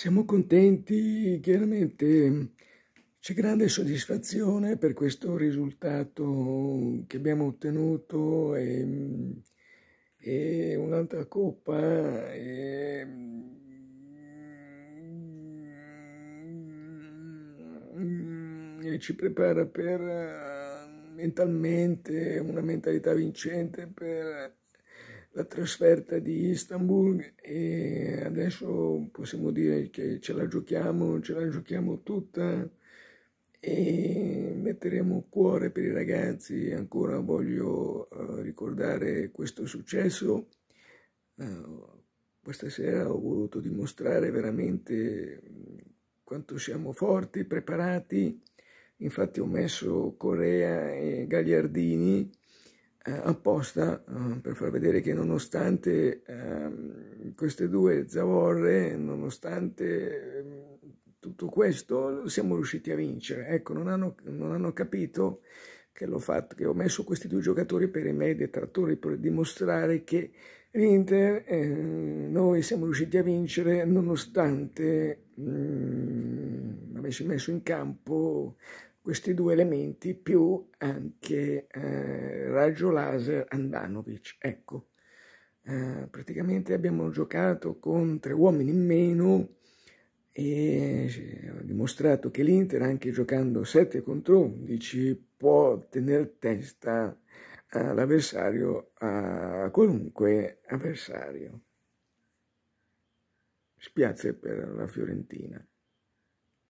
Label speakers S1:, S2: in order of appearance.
S1: Siamo contenti, chiaramente c'è grande soddisfazione per questo risultato che abbiamo ottenuto e, e un'altra coppa. E, e ci prepara per mentalmente una mentalità vincente per la trasferta di Istanbul e adesso possiamo dire che ce la giochiamo, ce la giochiamo tutta e metteremo cuore per i ragazzi. Ancora voglio uh, ricordare questo successo. Uh, questa sera ho voluto dimostrare veramente mm, quanto siamo forti, preparati. Infatti ho messo Corea e Gagliardini eh, apposta eh, per far vedere che nonostante ehm, queste due zavorre, nonostante ehm, tutto questo, siamo riusciti a vincere. Ecco, non hanno, non hanno capito che l'ho fatto, che ho messo questi due giocatori per i miei detrattori, per dimostrare che l'Inter, eh, noi siamo riusciti a vincere nonostante mh, mm, avessi messo in campo questi due elementi più anche eh, raggio laser Andanovic. Ecco, eh, praticamente abbiamo giocato con tre uomini in meno e eh, ho dimostrato che l'Inter anche giocando 7 contro 11 può tenere testa all'avversario a qualunque avversario. Spiace per la Fiorentina.